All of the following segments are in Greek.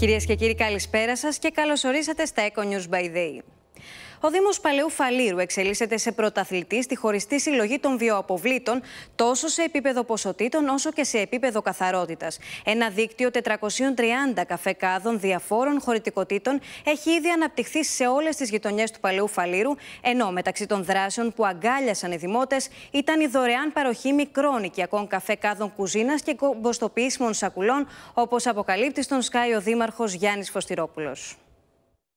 Κυρίες και κύριοι καλησπέρα σας και καλωσορίσατε στα Eco News by Day. Ο Δήμος Παλαιού Φαλήρου εξελίσσεται σε πρωταθλητή στη χωριστή συλλογή των βιοαποβλήτων τόσο σε επίπεδο ποσοτήτων όσο και σε επίπεδο καθαρότητας. Ένα δίκτυο 430 καφεκάδων διαφόρων χωρητικοτήτων έχει ήδη αναπτυχθεί σε όλες τις γειτονιές του Παλαιού Φαλήρου, ενώ μεταξύ των δράσεων που αγκάλιασαν οι δημότες ήταν η δωρεάν παροχή μικρών οικιακών καφεκάδων κουζίνας και κομποστοποιήσιμων σακουλών, όπως αποκαλύπτει στον Σκάι ο Δήμαρχος Γιάννης Φωστηρόπουλος.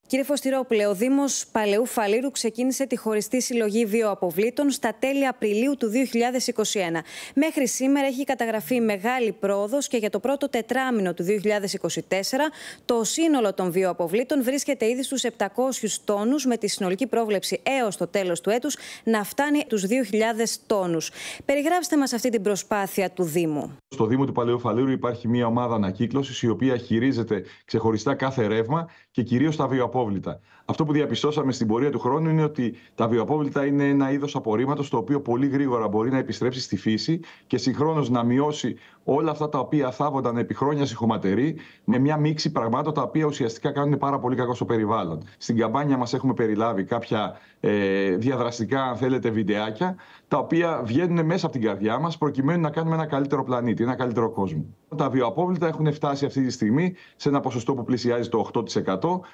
Κύριε Φωστηρόπουλε, ο Δήμος Παλαιού Φαλήρου ξεκίνησε τη χωριστή συλλογή βιοαποβλήτων στα τέλη Απριλίου του 2021. Μέχρι σήμερα έχει καταγραφεί μεγάλη πρόοδος και για το πρώτο τετράμινο του 2024 το σύνολο των βιοαποβλήτων βρίσκεται ήδη στους 700 τόνους, με τη συνολική πρόβλεψη έως το τέλος του έτους να φτάνει τους 2.000 τόνους. Περιγράψτε μας αυτή την προσπάθεια του Δήμου. Στο Δήμο του Παλαιού Φαλήρου υπάρχει μια ομάδα ανακύκλωσης η οποία χειρίζεται ξεχωριστά κάθε ρεύμα και κυρίως τα βιοαποβλήτα βιοαπόβλητα. Αυτό που διαπιστώσαμε στην πορεία του χρόνου είναι ότι τα βιοαπόβλητα είναι ένα είδος απορρίμματος το οποίο πολύ γρήγορα μπορεί να επιστρέψει στη φύση και συγχρόνως να μειώσει όλα αυτά τα οποία θάβονταν επί χρόνια συχωματερή με μια μίξη πραγμάτων τα οποία ουσιαστικά κάνουν πάρα πολύ κακό στο περιβάλλον. Στην καμπάνια μας έχουμε περιλάβει κάποια ε, διαδραστικά, αν θέλετε, βιντεάκια τα οποία βγαίνουν μέσα από την καρδιά μας προκειμένου να κάνουμε ένα καλύτερο πλανήτη, ένα καλύτερο κόσμο. Τα βιοαπόβλητα έχουν φτάσει αυτή τη στιγμή σε ένα ποσοστό που πλησιάζει το 8%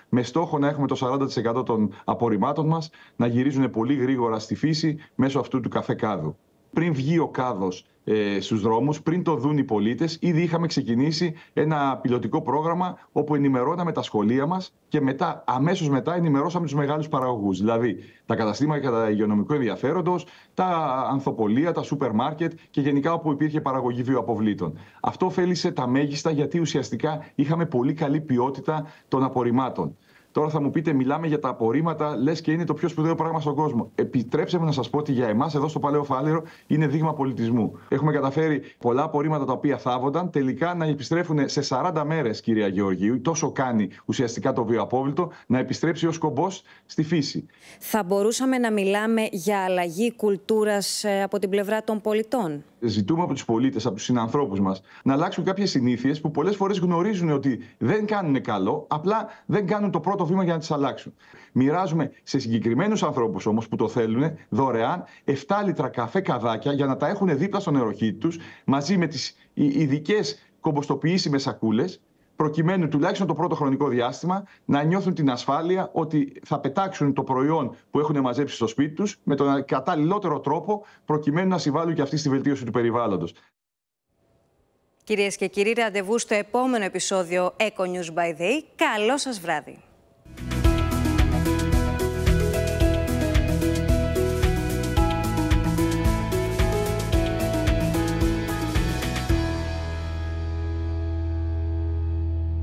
με στόχο στόχο να έχουμε το 40% των απορριμμάτων μας να γυρίζουν πολύ γρήγορα στη φύση μέσω αυτού του καφέ κάδου. Πριν βγει ο κάδος ε, στους δρόμους, πριν το δουν οι πολίτες, ήδη είχαμε ξεκινήσει ένα πιλωτικό πρόγραμμα όπου ενημερώναμε τα σχολεία μας και μετά, αμέσως μετά ενημερώσαμε τους μεγάλους παραγωγούς. Δηλαδή τα καταστήματα κατά υγειονομικού ενδιαφέροντος, τα ανθοπολία, τα σούπερ μάρκετ και γενικά όπου υπήρχε παραγωγή βιοαποβλήτων. Αυτό ωφέλησε τα μέγιστα γιατί ουσιαστικά είχαμε πολύ καλή ποιότητα των απορριμμάτων. Τώρα θα μου πείτε, μιλάμε για τα απορρίμματα, λες και είναι το πιο σπουδαίο πράγμα στον κόσμο. Επιτρέψτε μου να σας πω ότι για εμάς εδώ στο Παλαιό Φάλερο είναι δείγμα πολιτισμού. Έχουμε καταφέρει πολλά απορρίμματα τα οποία θάβονταν τελικά να επιστρέφουν σε 40 μέρες, κυρία Γεωργίου. Τόσο κάνει ουσιαστικά το βιοαπόβλητο να επιστρέψει ο σκοπό στη φύση. Θα μπορούσαμε να μιλάμε για αλλαγή κουλτούρας ε, από την πλευρά των πολιτών ζητούμε από τους πολίτες, από τους συνανθρώπους μας, να αλλάξουν κάποιες συνήθειες που πολλές φορές γνωρίζουν ότι δεν κάνουν καλό, απλά δεν κάνουν το πρώτο βήμα για να τις αλλάξουν. Μοιράζουμε σε συγκεκριμένους ανθρώπους όμως που το θέλουν δωρεάν 7 λίτρα καφέ καδάκια για να τα έχουν δίπλα στον νεροχύτη τους μαζί με τις ειδικές κομποστοποιήσιμες σακούλες προκειμένου τουλάχιστον το πρώτο χρονικό διάστημα να νιώθουν την ασφάλεια ότι θα πετάξουν το προϊόν που έχουν μαζέψει στο σπίτι τους με τον κατάλληλότερο τρόπο, προκειμένου να συμβάλλουν και αυτοί στη βελτίωση του περιβάλλοντος. Κυρίες και κύριοι, ραντεβού στο επόμενο επεισόδιο Eco News by Day. Καλό σας βράδυ.